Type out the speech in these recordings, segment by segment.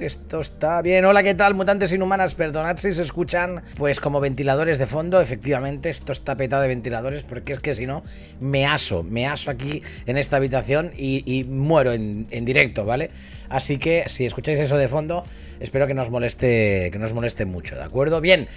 esto está bien. Hola, ¿qué tal, mutantes inhumanas? Perdonad si se escuchan, pues, como ventiladores de fondo. Efectivamente, esto está petado de ventiladores, porque es que si no, me aso, me aso aquí en esta habitación y, muero en, directo, ¿vale? Así que si escucháis eso de fondo, espero que no moleste, que no os moleste mucho, ¿de acuerdo? Bien.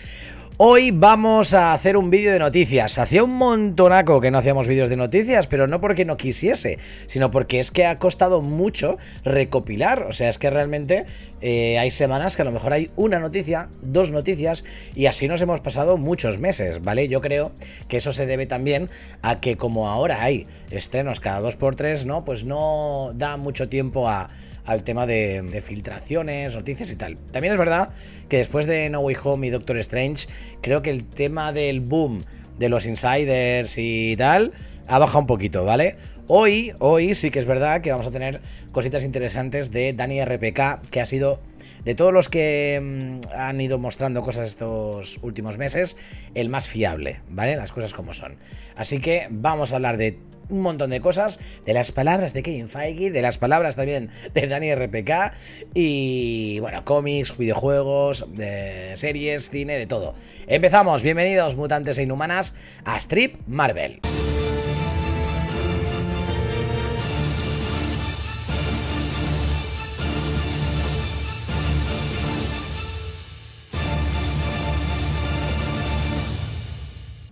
Hoy vamos a hacer un vídeo de noticias. Hacía un montonaco que no hacíamos vídeos de noticias, pero no porque no quisiese, sino porque es que ha costado mucho recopilar. O sea, es que realmente eh, hay semanas que a lo mejor hay una noticia, dos noticias, y así nos hemos pasado muchos meses, ¿vale? Yo creo que eso se debe también a que como ahora hay estrenos cada dos por tres, ¿no? Pues no da mucho tiempo a al tema de, filtraciones, noticias y tal. También es verdad que después de No Way Home y Doctor Strange, creo que el tema del boom de los insiders y tal ha bajado un poquito, ¿vale? Hoy, hoy sí que es verdad que vamos a tener cositas interesantes de Dani RPK, que ha sido de todos los que mm, han ido mostrando cosas estos últimos meses, el más fiable, ¿vale? Las cosas como son. Así que vamos a hablar de un montón de cosas, de las palabras de Kevin Feige, de las palabras también de Dani RPK, y bueno, cómics, videojuegos, eh, series, cine, de todo. Empezamos, bienvenidos mutantes e inhumanas a Strip Marvel.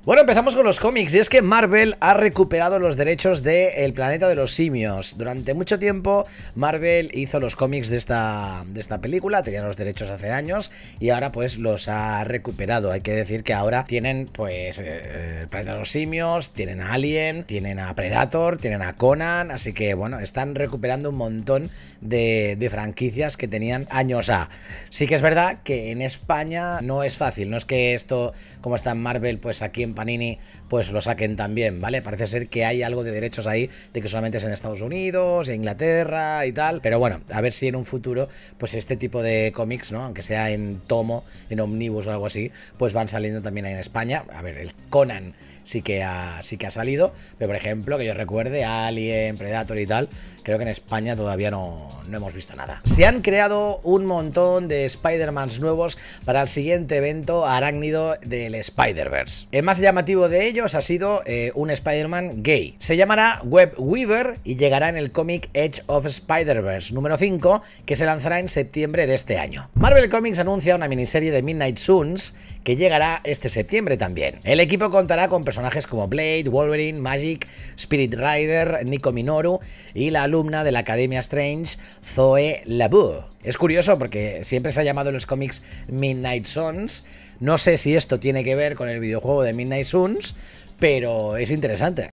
Bueno, empezamos con los cómics y es que Marvel ha recuperado los derechos de El planeta de los simios. Durante mucho tiempo Marvel hizo los cómics de esta, de esta película, tenían los derechos hace años y ahora pues los ha recuperado. Hay que decir que ahora tienen pues eh, eh, El planeta de los simios, tienen a Alien, tienen a Predator, tienen a Conan, así que bueno, están recuperando un montón de, franquicias que tenían años A. Sí que es verdad que en España no es fácil, no es que esto como está Marvel pues aquí en Panini pues lo saquen también, ¿vale? Parece ser que hay algo de derechos ahí de que solamente es en Estados Unidos, en Inglaterra y tal, pero bueno, a ver si en un futuro pues este tipo de cómics, ¿no? Aunque sea en tomo, en omnibus o algo así, pues van saliendo también ahí en España. A ver, el Conan sí que ha, que ha salido. Pero por ejemplo, que yo recuerde, Alien, Predator y tal, creo que en España todavía no, no hemos visto nada. Se han creado un montón de Spider-Mans nuevos para el siguiente evento arácnido del Spider-Verse. El más llamativo de ellos ha sido eh, un Spider-Man gay. Se llamará Web Weaver y llegará en el cómic Edge of Spider-Verse número 5, que se lanzará en septiembre de este año. Marvel Comics anuncia una miniserie de Midnight Suns que llegará este septiembre también. El equipo contará con personajes personajes como Blade, Wolverine, Magic, Spirit Rider, Nico Minoru y la alumna de la Academia Strange, Zoe Labu. Es curioso porque siempre se ha llamado en los cómics Midnight Suns. No sé si esto tiene que ver con el videojuego de Midnight Suns, pero es interesante.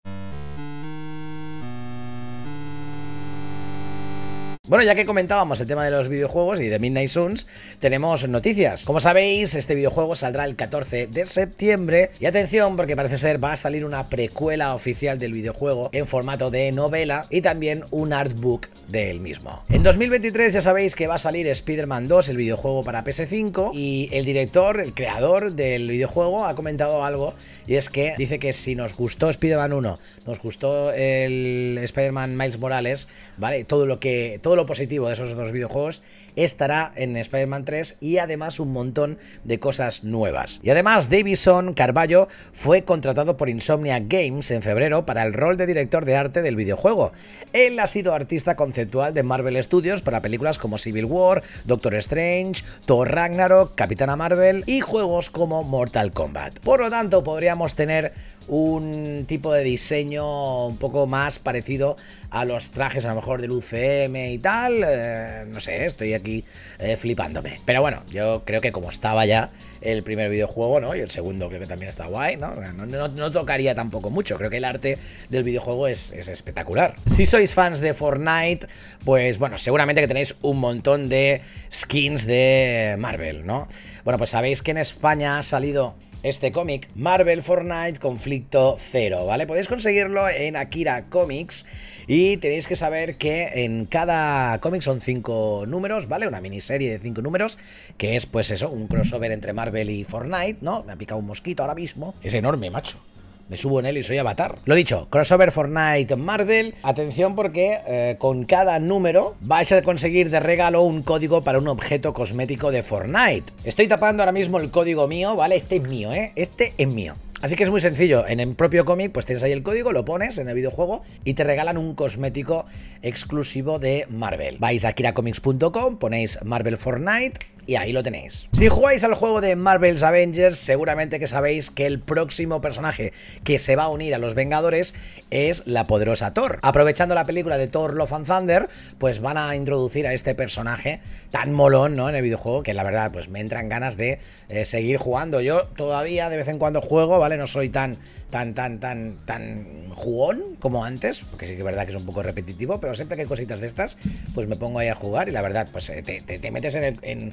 Bueno, ya que comentábamos el tema de los videojuegos y de Midnight Suns, tenemos noticias. Como sabéis, este videojuego saldrá el 14 de septiembre. Y atención, porque parece ser va a salir una precuela oficial del videojuego en formato de novela y también un artbook del mismo. En 2023 ya sabéis que va a salir Spider-Man 2, el videojuego para PS5, y el director, el creador del videojuego, ha comentado algo, y es que dice que si nos gustó Spider-Man 1, nos gustó el Spider-Man Miles Morales, ¿vale? Todo lo que lo positivo de esos dos videojuegos estará en Spider-Man 3 y además un montón de cosas nuevas. Y además, Davison Carballo fue contratado por Insomnia Games en febrero para el rol de director de arte del videojuego. Él ha sido artista conceptual de Marvel Studios para películas como Civil War, Doctor Strange, Thor Ragnarok, Capitana Marvel y juegos como Mortal Kombat. Por lo tanto, podríamos tener un tipo de diseño un poco más parecido a los trajes a lo mejor del UCM y tal. Eh, no sé, estoy aquí eh, flipándome. Pero bueno, yo creo que como estaba ya el primer videojuego, ¿no? Y el segundo creo que también está guay, ¿no? No, tocaría tampoco mucho. Creo que el arte del videojuego es, es, espectacular. Si sois fans de Fortnite, pues bueno, seguramente que tenéis un montón de skins de Marvel, ¿no? Bueno, pues sabéis que en España ha salido este cómic, Marvel Fortnite Conflicto Cero, ¿vale? Podéis conseguirlo en Akira Comics y tenéis que saber que en cada cómic son cinco números, ¿vale? Una miniserie de cinco números, que es pues eso, un crossover entre Marvel y Fortnite, ¿no? Me ha picado un mosquito ahora mismo. Es enorme, macho. Me subo en él y soy avatar. Lo dicho, crossover Fortnite Marvel. Atención porque eh, con cada número vais a conseguir de regalo un código para un objeto cosmético de Fortnite. Estoy tapando ahora mismo el código mío, ¿vale? Este es mío, ¿eh? Este es mío. Así que es muy sencillo, en el propio cómic pues tienes ahí el código, lo pones en el videojuego y te regalan un cosmético exclusivo de Marvel. Vais a kiracomics.com, ponéis Marvel Fortnite y ahí lo tenéis. Si jugáis al juego de Marvel's Avengers, seguramente que sabéis que el próximo personaje que se va a unir a los Vengadores es la poderosa Thor. Aprovechando la película de Thor Love and Thunder, pues van a introducir a este personaje tan molón, ¿no? En el videojuego, que la verdad, pues me entran ganas de eh, seguir jugando. Yo todavía de vez en cuando juego, ¿vale? No soy tan, tan, tan, tan, tan jugón como antes, porque sí que es verdad que es un poco repetitivo, pero siempre que hay cositas de estas, pues me pongo ahí a jugar y la verdad, pues eh, te, metes en el, en,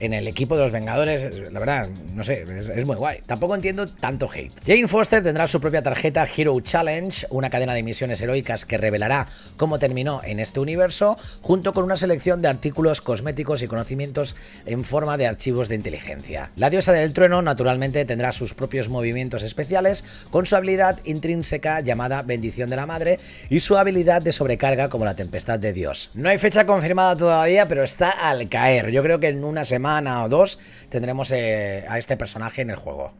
en el equipo de los Vengadores, la verdad, no sé, es, muy guay. Tampoco entiendo tanto hate. Jane Foster tendrá su propia tarjeta Hero Challenge, una cadena de misiones heroicas que revelará cómo terminó en este universo, junto con una selección de artículos cosméticos y conocimientos en forma de archivos de inteligencia. La diosa del trueno, naturalmente, tendrá sus propios movimientos especiales, con su habilidad intrínseca llamada Bendición de la Madre y su habilidad de sobrecarga como la Tempestad de Dios. No hay fecha confirmada todavía, pero está al caer. Yo creo que en una semana o dos tendremos eh, a este personaje en el juego.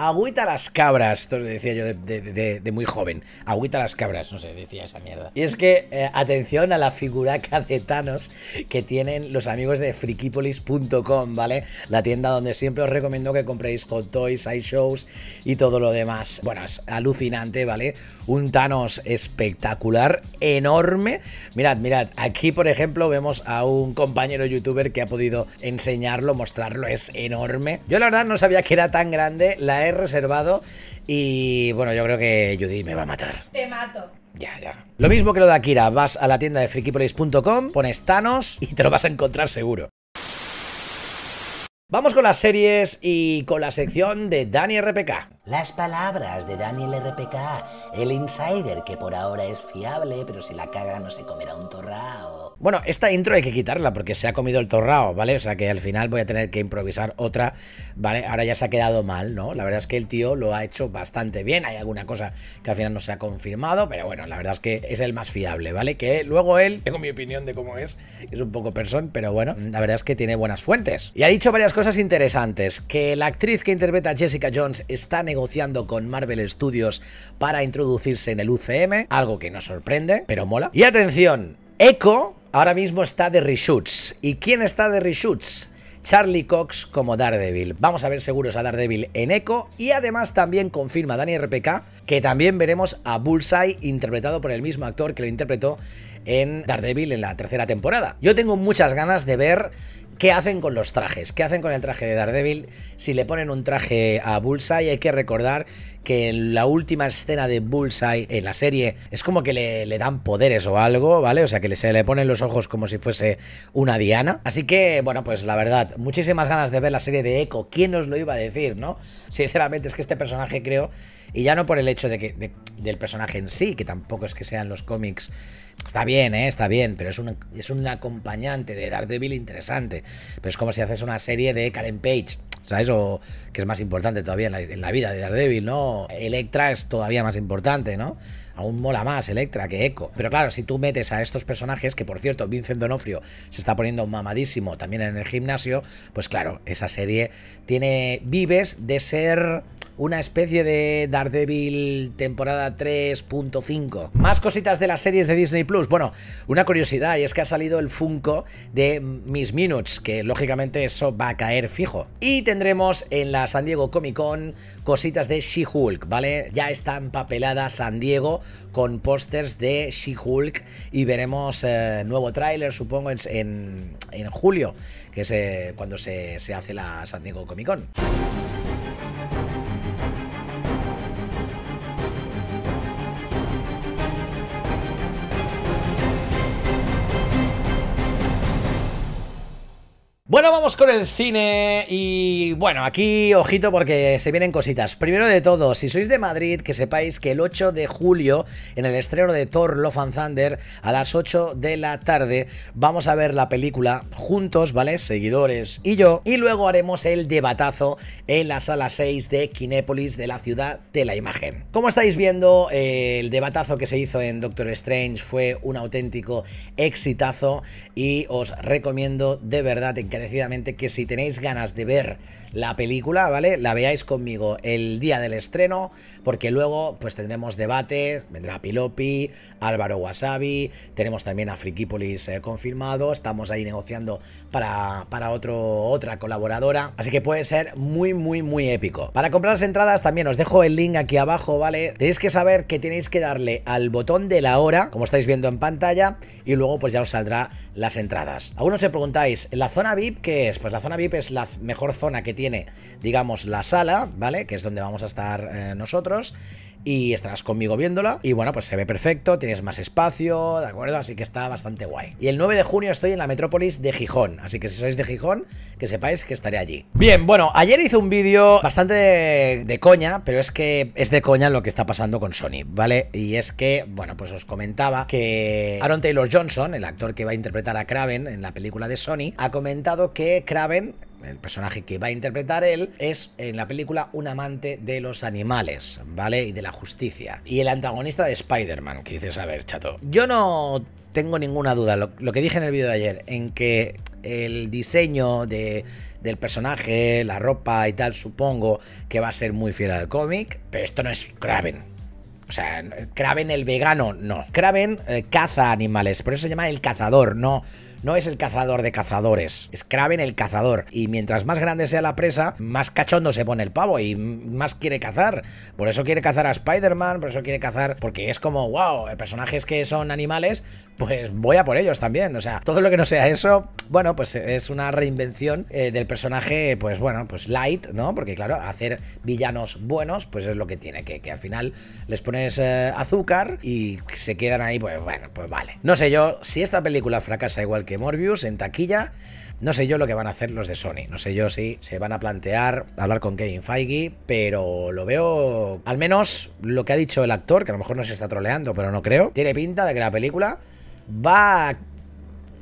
Agüita las cabras. Esto decía yo de, muy joven. Agüita las cabras, no sé, decía esa mierda. Y es que, eh, atención a la figuraca de Thanos que tienen los amigos de frikipolis.com, ¿vale? La tienda donde siempre os recomiendo que compréis hot toys, iShows y todo lo demás. Bueno, es alucinante, ¿vale? Un Thanos espectacular, enorme. Mirad, mirad, aquí por ejemplo vemos a un compañero youtuber que ha podido enseñarlo, mostrarlo, es enorme. Yo la verdad no sabía que era tan grande la reservado y bueno, yo creo que Judy me va a matar. Te mato. Ya, ya. Lo mismo que lo de Akira, vas a la tienda de frikipolis.com, pones Thanos y te lo vas a encontrar seguro. Vamos con las series y con la sección de Dani RPK. Las palabras de Daniel RPK, el insider que por ahora es fiable, pero si la caga no se comerá un torrao. Bueno, esta intro hay que quitarla porque se ha comido el torrao, ¿vale? O sea que al final voy a tener que improvisar otra, ¿vale? Ahora ya se ha quedado mal, ¿no? La verdad es que el tío lo ha hecho bastante bien. Hay alguna cosa que al final no se ha confirmado, pero bueno, la verdad es que es el más fiable, ¿vale? Que luego él, tengo mi opinión de cómo es, es un poco person, pero bueno, la verdad es que tiene buenas fuentes. Y ha dicho varias cosas interesantes. Que la actriz que interpreta a Jessica Jones está negociando negociando con Marvel Studios para introducirse en el UCM, algo que nos sorprende, pero mola. Y atención, Echo ahora mismo está de reshoots. ¿Y quién está de reshoots? Charlie Cox como Daredevil. Vamos a ver seguros a Daredevil en Echo y además también confirma Dani RPK que también veremos a Bullseye interpretado por el mismo actor que lo interpretó en Daredevil en la tercera temporada. Yo tengo muchas ganas de ver ¿Qué hacen con los trajes? ¿Qué hacen con el traje de Daredevil? Si le ponen un traje a Bullseye, hay que recordar que en la última escena de Bullseye en la serie es como que le, dan poderes o algo, ¿vale? O sea, que se le ponen los ojos como si fuese una diana. Así que, bueno, pues la verdad, muchísimas ganas de ver la serie de Echo. ¿Quién nos lo iba a decir, no? Sinceramente, es que este personaje creo, y ya no por el hecho de que, del personaje en sí, que tampoco es que sean los cómics Está bien, ¿eh? está bien, pero es un, es un acompañante de Daredevil interesante. Pero es como si haces una serie de Karen Page. ¿Sabes? O que es más importante todavía en la, vida de Daredevil, ¿no? Electra es todavía más importante, ¿no? aún mola más Electra que Echo. Pero claro, si tú metes a estos personajes, que por cierto, Vincent Donofrio se está poniendo mamadísimo también en el gimnasio, pues claro, esa serie tiene. vives de ser una especie de Daredevil temporada 3.5. Más cositas de las series de Disney Plus. Bueno, una curiosidad y es que ha salido el Funko de Miss Minutes, que lógicamente eso va a caer fijo. Y tendremos en la San Diego Comic Con cositas de She-Hulk, ¿vale? Ya está empapelada San Diego con pósters de She-Hulk y veremos eh, nuevo tráiler, supongo, en, julio, que es cuando se, se hace la San Diego Comic Con. Bueno, vamos con el cine y bueno, aquí ojito porque se vienen cositas. Primero de todo, si sois de Madrid, que sepáis que el 8 de julio, en el estreno de Thor Love and Thunder, a las 8 de la tarde, vamos a ver la película juntos, ¿vale? Seguidores y yo. Y luego haremos el debatazo en la sala 6 de Kinépolis de la ciudad de la imagen. Como estáis viendo, eh, el debatazo que se hizo en Doctor Strange fue un auténtico exitazo y os recomiendo de verdad que que si tenéis ganas de ver la película, ¿vale? La veáis conmigo el día del estreno, porque luego pues tendremos debate, vendrá Pilopi, Álvaro Wasabi, tenemos también a Frikipolis eh, confirmado, estamos ahí negociando para, para otra colaboradora, así que puede ser muy, muy, muy épico. Para comprar las entradas también os dejo el link aquí abajo, ¿vale? Tenéis que saber que tenéis que darle al botón de la hora, como estáis viendo en pantalla, y luego pues ya os saldrá las entradas. Algunos se preguntáis, ¿la zona VIP que es? Pues la zona VIP es la mejor zona que tiene, digamos, la sala, ¿vale? Que es donde vamos a estar eh, nosotros y estarás conmigo viéndola. Y bueno, pues se ve perfecto, tienes más espacio, ¿de acuerdo? Así que está bastante guay. Y el 9 de junio estoy en la metrópolis de Gijón, así que si sois de Gijón, que sepáis que estaré allí. Bien, bueno, ayer hice un vídeo bastante de, de coña, pero es que es de coña lo que está pasando con Sony, ¿vale? Y es que, bueno, pues os comentaba que Aaron Taylor Johnson, el actor que va a interpretar a Kraven en la película de Sony, ha comentado que Kraven el personaje que va a interpretar él es en la película un amante de los animales, ¿vale? Y de la justicia. Y el antagonista de Spider-Man, que dices, a ver, chato. Yo no tengo ninguna duda, lo, que dije en el vídeo de ayer, en que el diseño del personaje, la ropa y tal, supongo que va a ser muy fiel al cómic, pero esto no es Kraven. O sea, Kraven el vegano, no. Kraven eh, caza animales, por eso se llama el cazador, no, no es el cazador de cazadores, es Kraven el cazador. Y mientras más grande sea la presa, más cachondo se pone el pavo y más quiere cazar. Por eso quiere cazar a Spider-Man, por eso quiere cazar, porque es como, wow, eh, personajes que son animales, pues voy a por ellos también. O sea, todo lo que no sea eso, bueno, pues es una reinvención eh, del personaje, pues bueno, pues light, ¿no? Porque claro, hacer villanos buenos, pues es lo que tiene, que, al final les pones eh, azúcar y se quedan ahí, pues bueno, pues vale. No sé yo, si esta película fracasa igual que que Morbius en taquilla. No sé yo lo que van a hacer los de Sony. No sé yo si se van a plantear hablar con Kevin Feige, pero lo veo. Al menos lo que ha dicho el actor, que a lo mejor no se está troleando, pero no creo. Tiene pinta de que la película va a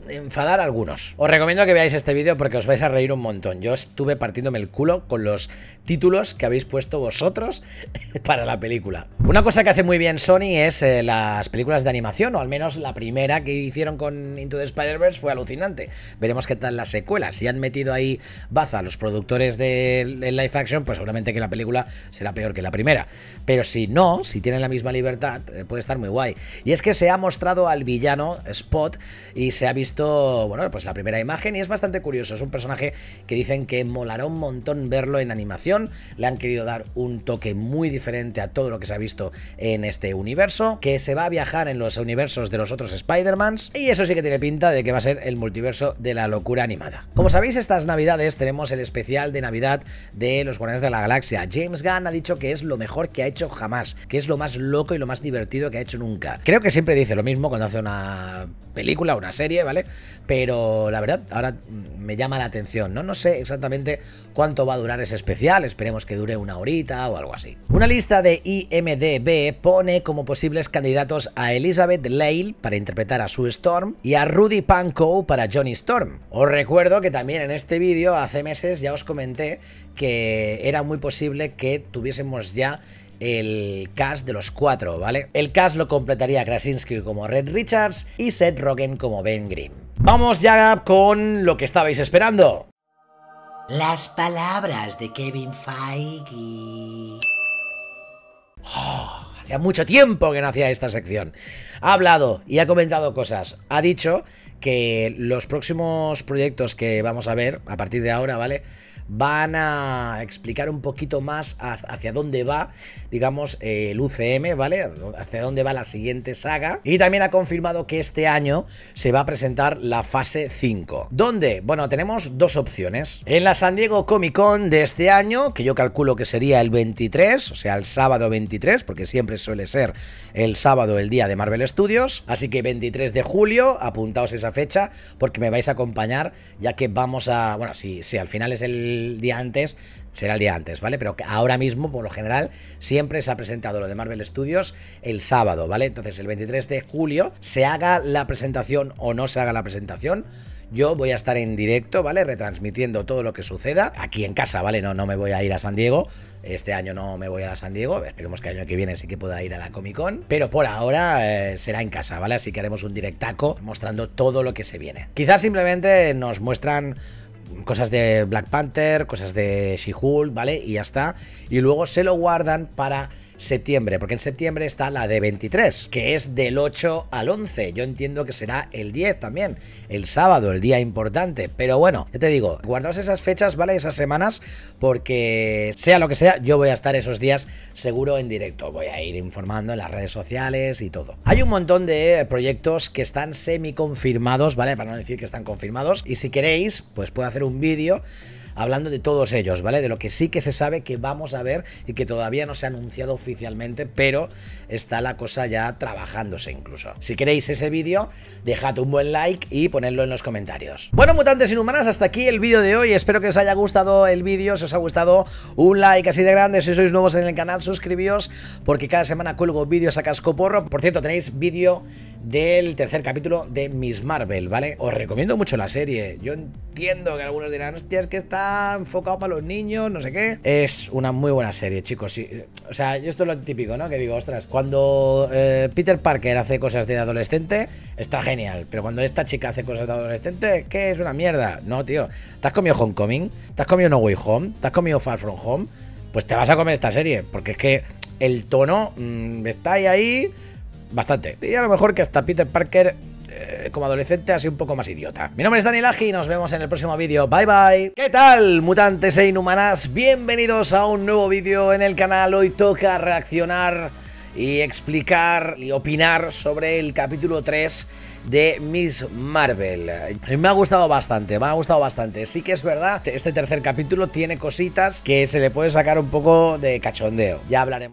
enfadar a algunos. Os recomiendo que veáis este vídeo porque os vais a reír un montón. Yo estuve partiéndome el culo con los títulos que habéis puesto vosotros para la película. Una cosa que hace muy bien Sony es eh, las películas de animación, o al menos la primera que hicieron con Into the Spider-Verse fue alucinante. Veremos qué tal las secuelas. Si han metido ahí baza a los productores del de live action, pues seguramente que la película será peor que la primera. Pero si no, si tienen la misma libertad, eh, puede estar muy guay. Y es que se ha mostrado al villano Spot y se ha visto bueno, pues la primera imagen y es bastante curioso. Es un personaje que dicen que molará un montón verlo en animación. Le han querido dar un toque muy diferente a todo lo que se ha visto en este universo, que se va a viajar en los universos de los otros Spider-Mans y eso sí que tiene pinta de que va a ser el multiverso de la locura animada. Como sabéis, estas navidades tenemos el especial de Navidad de los Guardianes de la Galaxia. James Gunn ha dicho que es lo mejor que ha hecho jamás, que es lo más loco y lo más divertido que ha hecho nunca. Creo que siempre dice lo mismo cuando hace una película, una serie, ¿vale? pero la verdad, ahora me llama la atención, ¿no? No sé exactamente cuánto va a durar ese especial, esperemos que dure una horita o algo así. Una lista de IMDB pone como posibles candidatos a Elizabeth Lail para interpretar a Sue Storm y a Rudy Pankow para Johnny Storm. Os recuerdo que también en este vídeo hace meses ya os comenté que era muy posible que tuviésemos ya el cast de los cuatro, ¿vale? El cast lo completaría Krasinski como Red Richards y Seth Rogen como Ben Grimm. Vamos ya con lo que estabais esperando. Las palabras de Kevin Feige. Ah, hacía mucho tiempo que no hacía esta sección. Ha hablado y ha comentado cosas. Ha dicho que los próximos proyectos que vamos a ver a partir de ahora, ¿vale? van a explicar un poquito más hacia dónde va, digamos, el UCM, ¿vale? Hacia dónde va la siguiente saga. Y también ha confirmado que este año se va a presentar la fase 5. ¿Dónde? Bueno, tenemos dos opciones. En la San Diego Comic Con de este año, que yo calculo que sería el 23, o sea, el sábado 23, porque siempre suele ser el sábado el día de Marvel Studios. Así que 23 de julio, apuntaos esa fecha, porque me vais a acompañar, ya que vamos a... Bueno, si, si al final es el el día antes, será el día antes, ¿vale? Pero ahora mismo, por lo general, siempre se ha presentado lo de Marvel Studios el sábado, ¿vale? Entonces, el 23 de julio, se haga la presentación o no se haga la presentación, yo voy a estar en directo, ¿vale? Retransmitiendo todo lo que suceda aquí en casa, ¿vale? No, no me voy a ir a San Diego. Este año no me voy a San Diego. Esperemos que el año que viene sí que pueda ir a la Comic Con. Pero por ahora eh, será en casa, ¿vale? Así que haremos un directaco mostrando todo lo que se viene. Quizás simplemente nos muestran cosas de Black Panther, cosas de she ¿vale? Y ya está. Y luego se lo guardan para septiembre, porque en septiembre está la de 23, que es del 8 al 11. Yo entiendo que será el 10 también, el sábado, el día importante. Pero bueno, ya te digo, guardaos esas fechas, ¿vale? Esas semanas, porque sea lo que sea, yo voy a estar esos días seguro en directo. Voy a ir informando en las redes sociales y todo. Hay un montón de proyectos que están semi confirmados, ¿vale? Para no decir que están confirmados. Y si queréis, pues puedo hacer un vídeo hablando de todos ellos, ¿vale? De lo que sí que se sabe que vamos a ver y que todavía no se ha anunciado oficialmente, pero está la cosa ya trabajándose incluso. Si queréis ese vídeo, dejad un buen like y ponedlo en los comentarios. Bueno, mutantes inhumanas, hasta aquí el vídeo de hoy. Espero que os haya gustado el vídeo, si os ha gustado un like así de grande, si sois nuevos en el canal, suscribíos, porque cada semana cuelgo vídeos a casco porro. Por cierto, tenéis vídeo del tercer capítulo de Miss Marvel, ¿vale? Os recomiendo mucho la serie. Yo entiendo que algunos dirán, hostia, es que está enfocado para los niños, no sé qué. Es una muy buena serie, chicos. o sea, esto es lo típico, ¿no? Que digo, ostras, cuando eh, Peter Parker hace cosas de adolescente, está genial. Pero cuando esta chica hace cosas de adolescente, ¿qué es una mierda? No, tío. ¿Te has comido Homecoming? ¿Te has comido No Way Home? ¿Te has comido Far From Home? Pues te vas a comer esta serie, porque es que el tono mm, está ahí, ahí bastante. Y a lo mejor que hasta Peter Parker eh, como adolescente así un poco más idiota. Mi nombre es Daniel Aji y nos vemos en el próximo vídeo. Bye bye. ¿Qué tal, mutantes e inhumanas? Bienvenidos a un nuevo vídeo en el canal. Hoy toca reaccionar y explicar y opinar sobre el capítulo 3 de Miss Marvel. Me ha gustado bastante, me ha gustado bastante. Sí que es verdad, este tercer capítulo tiene cositas que se le puede sacar un poco de cachondeo. Ya hablaremos.